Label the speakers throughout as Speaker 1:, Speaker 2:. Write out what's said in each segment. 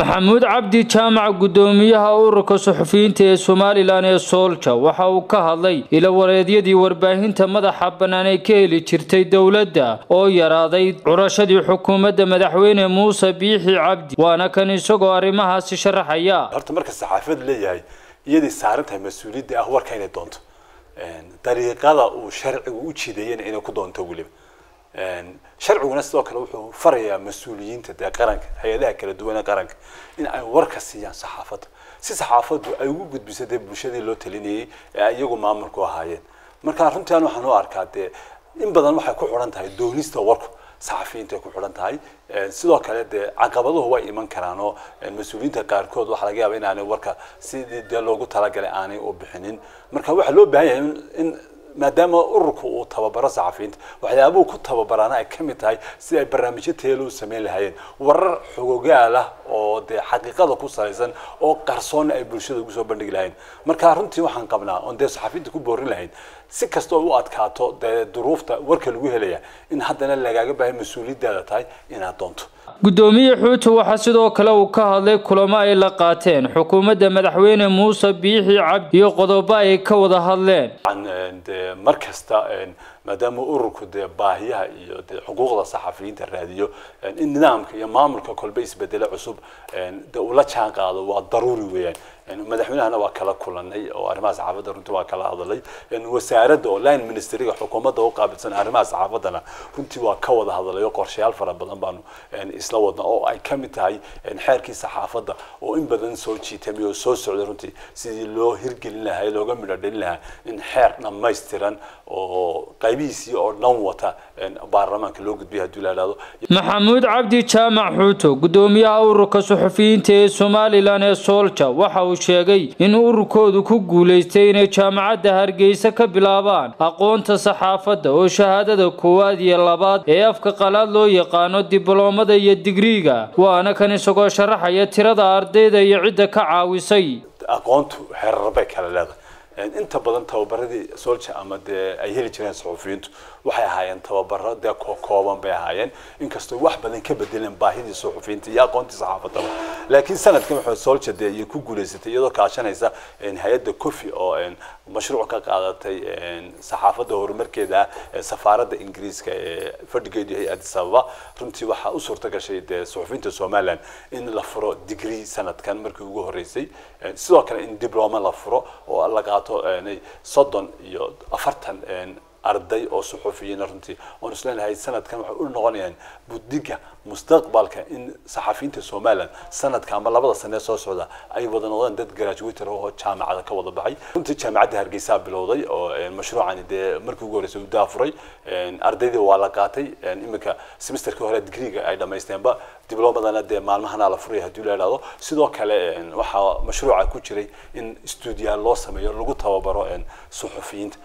Speaker 1: maxamuud cabdi jaamac guddoomiyaha ururka suxufiyiinta ee somalilan ee soolja waxa uu ka hadlay wareedyadii warbaahinta madaxa bannaan ay ka heli jirtay dowladda oo yaraaday curashadii xukuumadda madaxweyne muuse biixi cabdi waana kan isagoo arrimahaasi sharaxaya
Speaker 2: horta marka saxaafiyad leeyahay iyadii saarantahay mas-uuliyadda ah warka inay doonto dariiqada uu sharcigu u jideeyana inay ku doonto weliba sharciguna sidoo kale wuxuu farayaa mas-uuliyiinta dee qaranka hay-adaha kala duwane qaranka in ay warka siiyaan saxaafadda si saxaafaddu ay ugu gudbiso dee bulshadii loo talinayay ee iyagu maamulku ahaayeen marka runtaan waxaan u arkaa dee in badan waxay ku xidhan tahay doonista warku saxafiyiinta ku xidhan tahay sidoo kale dee caqabaduhu way iman karaan oo mas-uuliyiinta qaarkood waxaa laga yaaba inaanay warka sidii dee loogu talagalay aanay u bixinin marka waxaa loo baahan yahay in maadaama ururku uu tababaro saxafiyiinta waxyaabuhu ku tababaraana ay ka mid tahay si ay barnaamijyo teelo u sameyn lahaayeen warar xogogaal ah oo dee xaqiiqada ku salaysan oo qarsoonna ay bulshada ugu soo bandhigi lahayn marka runtii waxaan qabnaa oon dee saxafiyiinta ku boorin lahayn si kastoo u adkaato dee duruufta warka lagu helaya in haddana lagaaga baahay mas-uuliyaddaada tahay inaad doonto
Speaker 1: guddoomiye xuuta waxaa sidoo kale uu ka hadlay kulamo ay la qaateen xukuumadda madaxweyne muuse biixi cabdi iyo qodobo ay ka wada hadleen
Speaker 2: uh, mar maadaama ururku dee baahiyaha iyo de xuquuqda saxafiyiinta raadiyo in nidaamka iyo maamulka kolba isbedelo cusub de ula jaan qaado waa daruuri weeyaan madaxweynahana waa kala kulanay oo arrimaha saxaafadda runtii waa kala hadalay wasaaradda oo line ministeriga xukuumadda u qaabilsan arrimaha saxaafaddana runtii waa ka wada hadalay oo qorshayaal fara badan baanu isla wadna oo ay ka mid tahay xeerkii saxaafadda oo in badan soo jiitamay oo soo socday runtii sidii loo hirgelin lahaa looga midho lahaa in xeer dhammaystiran oo qayb qeybihiisii oo dhan wata baarlamaanka loo gudbiya haddii la
Speaker 1: maxamuud cabdi jaamac xuuto guddoomiyaha ururka saxufiyiinta ee somalilan ee soolja waxa uu sheegay in ururkoodu ku guulaystay inay jaamacadda hargeysa ka bilaabaan aqoonta saxaafadda oo shahaadada koowaad iyo labaad ee afka qalaad loo yaqaano dibloomada iyo digriiga waana kan isagoo sharaxaya tirada ardayda iyo cidda ka caawisay
Speaker 2: aqoontu xeerar bay kala leedahay inta badan tababaradii solja ama dee ay heli jireen suxuufiyiintu waxay ahaayeen tababaro dee kooban bay ahaayeen inkastoo wax badan ka bedeleen baahidii suxuufiyiinta iyo aqoontii saxaafadaba laakiin sanadkan waxaa solja dee iyo ku guulaysatay iyadoo kaashanaysa hay-adda cofi oo mashruuc ka qaadatay saxaafadda horumarkeeda ee safaaradda ingiriiska ee fadhigeedu yahay addis ababa runtii waxaa u suurta gashay dee suxuufiyiinta somalilan in la furo degree sanadkan markii ugu horreysay sidoo kale in dibloma la furo oo lagaa qaato soddon iyo afartan arday oo saxufiyiina runtii oon isleenahay sanadkan waxay u noqonayaan buddiga mustaqbalka in saxafiyiinta somalilan sanadka ama labada sane soo socda ay wada noqdeen dad graduator oo jaamacada ka wada baxay runtii jaamacadda hargeysa bilowday oo mashruucani dee markii ugu horreysay u daafuray ardaydii waa la qaatay iminka semesterkii hore digriga ay dhammaysteenba diblomadana dee maalmahana la furay haddii la idhaahdo sidoo kale waxaa mashruuca ku jiray in stuudiyaal loo sameeyo lagu tababaro suxufiyiinta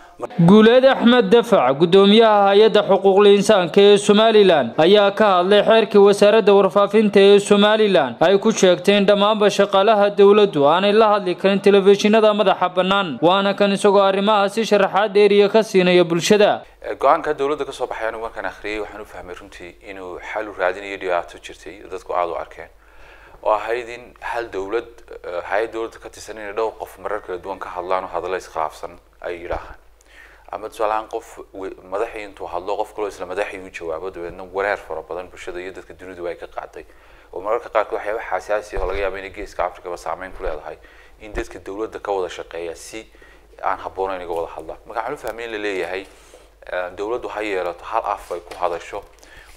Speaker 1: guuleed axmed dafac guddoomiyaha hay-adda xuquuqul insaanka ee somalilan ayaa ka hadlay xeerkii wasaaradda warfaafinta ee somalilan ay ku sheegtay in dhammaanba shaqaalaha dowladdu aanay la hadli karin telefishinada madaxa bannaan waana kan isagoo arrimaha si sharaxaad dheeriya ka siinaya bulshada
Speaker 3: eh, go-aanka dowladda ka soo baxay anigu markaan akhriyey waxaan u fahmay runtii inuu xal u raadinayo dhibaato jirtay dadku aada u arkeen oo ahayd in hal dowlad eh, hay-ad dowladda ka tirsan inay dhowr qof marar kala duwan ka hadlaan oo hadalla isqaafsan ay yidhaahaan ama tusaalahaan qof madaxii intuu hadlo qof kaloo isla madaxii u jawaabo dabeedna wareer fara badan bulshada iyo dadka dunidu ay ka qaatay oo mararka qaarkood waxyaaba xasaasi oo laga yaaba inay geeska africaba saameyn ku leedahay in dadka dowladda ka wada shaqeeya si aan habboonayn iga wada hadla marka waxaan u fahmay in la leeyahay dowladdu ha yeelato hal af ay ku hadasho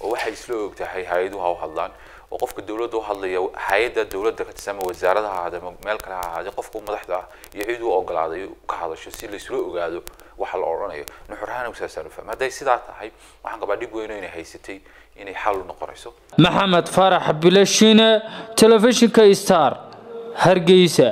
Speaker 3: oo waxay isla og tahay hay-aduhu ha u hadlaan oo qofka dowladda u hadlaya hay-adda dowladda ka tirsan wasaarada ha ahaadee meel kale ha ahaadee qofka madaxda ah iyo cid u ogolaaday ka hadasho si laysula ogaado waxa la odhanayo nuxurahaan saasaan u fahmay hadday sidaa tahay waxaan qabaa dhib weyno inay haysatay inay xal u noqonayso
Speaker 1: maxamed farax bilashine telefishinka star hargeysa